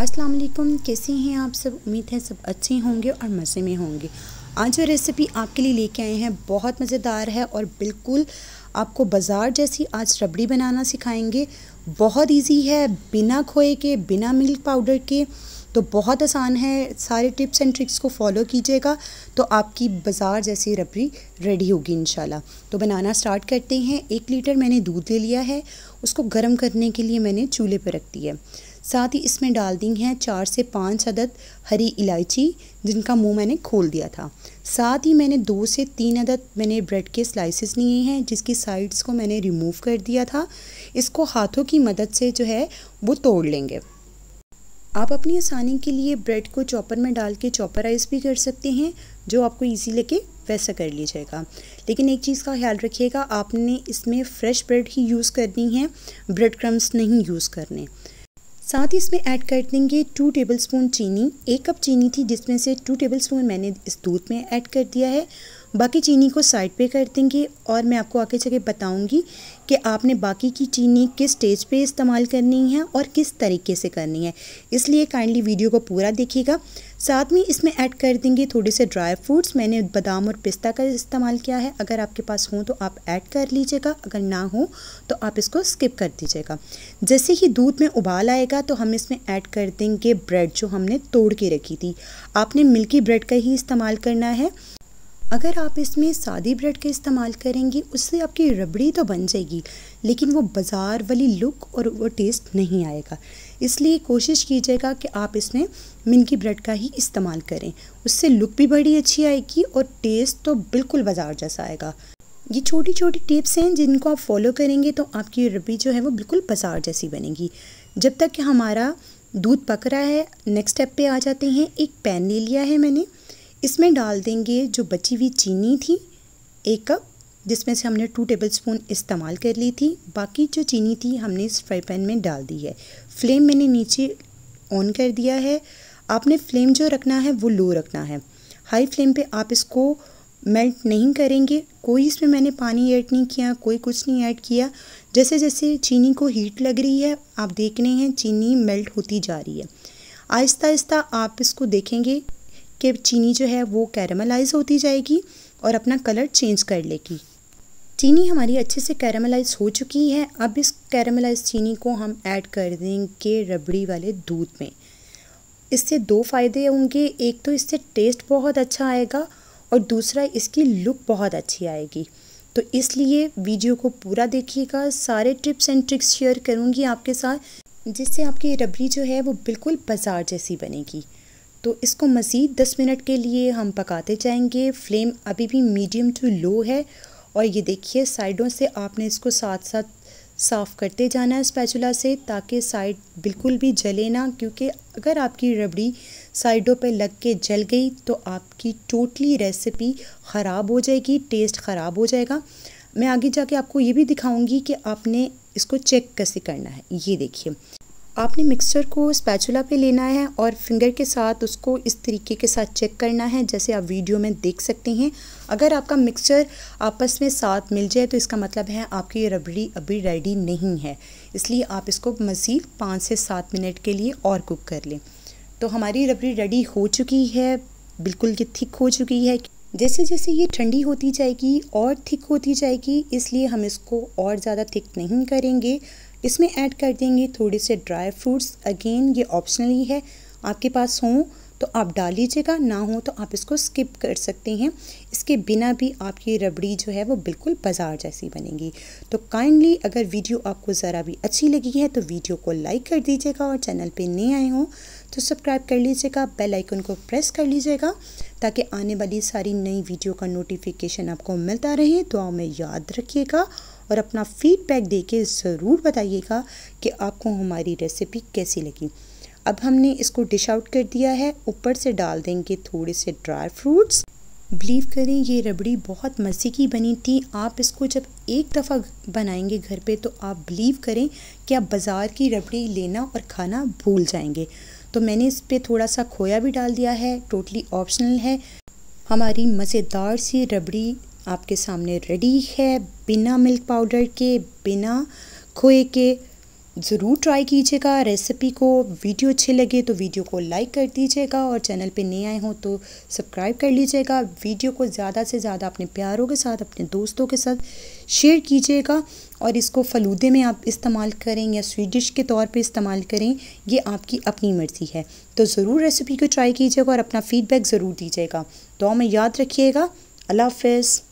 अस्सलाम वालेकुम कैसे हैं आप सब उम्मीद है सब अच्छे होंगे और मज़े में होंगे आज जो रेसिपी आपके लिए लेके आए हैं बहुत मज़ेदार है और बिल्कुल आपको बाज़ार जैसी आज रबड़ी बनाना सिखाएंगे बहुत इजी है बिना खोए के बिना मिल्क पाउडर के तो बहुत आसान है सारे टिप्स एंड ट्रिक्स को फॉलो कीजिएगा तो आपकी बाज़ार जैसी रबड़ी रेडी होगी इन तो बनाना स्टार्ट करते हैं एक लीटर मैंने दूध ले लिया है उसको गर्म करने के लिए मैंने चूल्हे पर रख दिया है साथ ही इसमें डाल दी हैं चार से पाँच अदद हरी इलायची जिनका मुंह मैंने खोल दिया था साथ ही मैंने दो से तीन अदद मैंने ब्रेड के स्लाइसेस लिए हैं जिसकी साइड्स को मैंने रिमूव कर दिया था इसको हाथों की मदद से जो है वो तोड़ लेंगे आप अपनी आसानी के लिए ब्रेड को चॉपर में डाल के चॉपराइज भी कर सकते हैं जो आपको ईजी लगे वैसा कर लीजिएगा लेकिन एक चीज़ का ख्याल रखिएगा आपने इसमें फ्रेश ब्रेड ही यूज़ करनी है ब्रेड क्रम्स नहीं यूज़ करने साथ ही इसमें ऐड कर देंगे टू टेबलस्पून चीनी एक कप चीनी थी जिसमें से टू टेबलस्पून मैंने इस दूध में ऐड कर दिया है बाकी चीनी को साइड पे कर देंगे और मैं आपको आगे जगह बताऊंगी कि आपने बाकी की चीनी किस स्टेज पे इस्तेमाल करनी है और किस तरीके से करनी है इसलिए काइंडली वीडियो को पूरा देखिएगा साथ में इसमें ऐड कर देंगे थोड़े से ड्राई फ्रूट्स मैंने बादाम और पिस्ता का इस्तेमाल किया है अगर आपके पास हो तो आप ऐड कर लीजिएगा अगर ना हो तो आप इसको स्किप कर दीजिएगा जैसे ही दूध में उबाल आएगा तो हम इसमें ऐड कर देंगे ब्रेड जो हमने तोड़ के रखी थी आपने मिल्की ब्रेड का ही इस्तेमाल करना है अगर आप इसमें सादी ब्रेड का इस्तेमाल करेंगी उससे आपकी रबड़ी तो बन जाएगी लेकिन वो बाज़ार वाली लुक और वो टेस्ट नहीं आएगा इसलिए कोशिश कीजिएगा कि आप इसमें मिनकी ब्रेड का ही इस्तेमाल करें उससे लुक भी बड़ी अच्छी आएगी और टेस्ट तो बिल्कुल बाज़ार जैसा आएगा ये छोटी छोटी टिप्स हैं जिनको आप फॉलो करेंगे तो आपकी रबड़ी जो है वो बिल्कुल बाजार जैसी बनेगी जब तक कि हमारा दूध पक रहा है नेक्स्ट स्टेप पे आ जाते हैं एक पैन ले लिया है मैंने इसमें डाल देंगे जो बची हुई चीनी थी एक कप जिसमें से हमने टू टेबल स्पून इस्तेमाल कर ली थी बाकी जो चीनी थी हमने इस फ्राई पैन में डाल दी है फ्लेम मैंने नीचे ऑन कर दिया है आपने फ्लेम जो रखना है वो लो रखना है हाई फ्लेम पे आप इसको मेल्ट नहीं करेंगे कोई इसमें मैंने पानी ऐड नहीं किया कोई कुछ नहीं ऐड किया जैसे जैसे चीनी को हीट लग रही है आप देख रहे हैं चीनी मेल्ट होती जा रही है आहिस्ता आहिस्ता आप इसको देखेंगे कि चीनी जो है वो कैरमलाइज होती जाएगी और अपना कलर चेंज कर लेगी चीनी हमारी अच्छे से कैरमलाइज हो चुकी है अब इस कैरमलाइज चीनी को हम ऐड कर देंगे रबड़ी वाले दूध में इससे दो फायदे होंगे एक तो इससे टेस्ट बहुत अच्छा आएगा और दूसरा इसकी लुक बहुत अच्छी आएगी तो इसलिए वीडियो को पूरा देखिएगा सारे टिप्स एंड ट्रिक्स शेयर करूँगी आपके साथ जिससे आपकी रबड़ी जो है वो बिल्कुल बाजार जैसी बनेगी तो इसको मज़ीद दस मिनट के लिए हम पकाते जाएंगे फ्लेम अभी भी मीडियम टू लो है और ये देखिए साइडों से आपने इसको साथ साथ साफ़ करते जाना है स्पैचुला से ताकि साइड बिल्कुल भी जले ना क्योंकि अगर आपकी रबड़ी साइडों पे लग के जल गई तो आपकी टोटली रेसिपी ख़राब हो जाएगी टेस्ट ख़राब हो जाएगा मैं आगे जाके आपको ये भी दिखाऊंगी कि आपने इसको चेक कैसे करना है ये देखिए आपने मिक्सचर को स्पैचुला पे लेना है और फिंगर के साथ उसको इस तरीके के साथ चेक करना है जैसे आप वीडियो में देख सकते हैं अगर आपका मिक्सचर आपस में साथ मिल जाए तो इसका मतलब है आपकी ये रबड़ी अभी रेडी नहीं है इसलिए आप इसको मज़ीद पाँच से सात मिनट के लिए और कुक कर लें तो हमारी रबड़ी रेडी हो चुकी है बिल्कुल ये थिक हो चुकी है जैसे जैसे ये ठंडी होती जाएगी और थिक होती जाएगी इसलिए हम इसको और ज़्यादा थिक नहीं करेंगे इसमें ऐड कर देंगे थोड़े से ड्राई फ्रूट्स अगेन ये ऑप्शनली है आपके पास हों तो आप डाल लीजिएगा ना हो तो आप इसको स्किप कर सकते हैं इसके बिना भी आपकी रबड़ी जो है वो बिल्कुल बाजार जैसी बनेगी तो काइंडली अगर वीडियो आपको ज़रा भी अच्छी लगी है तो वीडियो को लाइक कर दीजिएगा और चैनल पे नए आए हों तो सब्सक्राइब कर लीजिएगा बेल आइकन को प्रेस कर लीजिएगा ताकि आने वाली सारी नई वीडियो का नोटिफिकेशन आपको मिलता रहे दुआ में याद रखिएगा और अपना फीडबैक दे के ज़रूर बताइएगा कि आपको हमारी रेसिपी कैसी लगी अब हमने इसको डिश आउट कर दिया है ऊपर से डाल देंगे थोड़े से ड्राई फ्रूट्स बिलीव करें ये रबड़ी बहुत मज़े की बनी थी आप इसको जब एक दफ़ा बनाएंगे घर पे तो आप बिलीव करें कि आप बाज़ार की रबड़ी लेना और खाना भूल जाएंगे तो मैंने इस पर थोड़ा सा खोया भी डाल दिया है टोटली ऑप्शनल है हमारी मज़ेदार सी रबड़ी आपके सामने रेडी है बिना मिल्क पाउडर के बिना खोए के ज़रूर ट्राई कीजिएगा रेसिपी को वीडियो अच्छे लगे तो वीडियो को लाइक कर दीजिएगा और चैनल पे नए आए हों तो सब्सक्राइब कर लीजिएगा वीडियो को ज़्यादा से ज़्यादा अपने प्यारों के साथ अपने दोस्तों के साथ शेयर कीजिएगा और इसको फलूदे में आप इस्तेमाल करें या स्वीट डिश के तौर पे इस्तेमाल करें ये आपकी अपनी मर्ज़ी है तो ज़रूर रेसिपी को ट्राई कीजिएगा और अपना फ़ीडबैक ज़रूर दीजिएगा तो हमें याद रखिएगा अल्लाह हाफ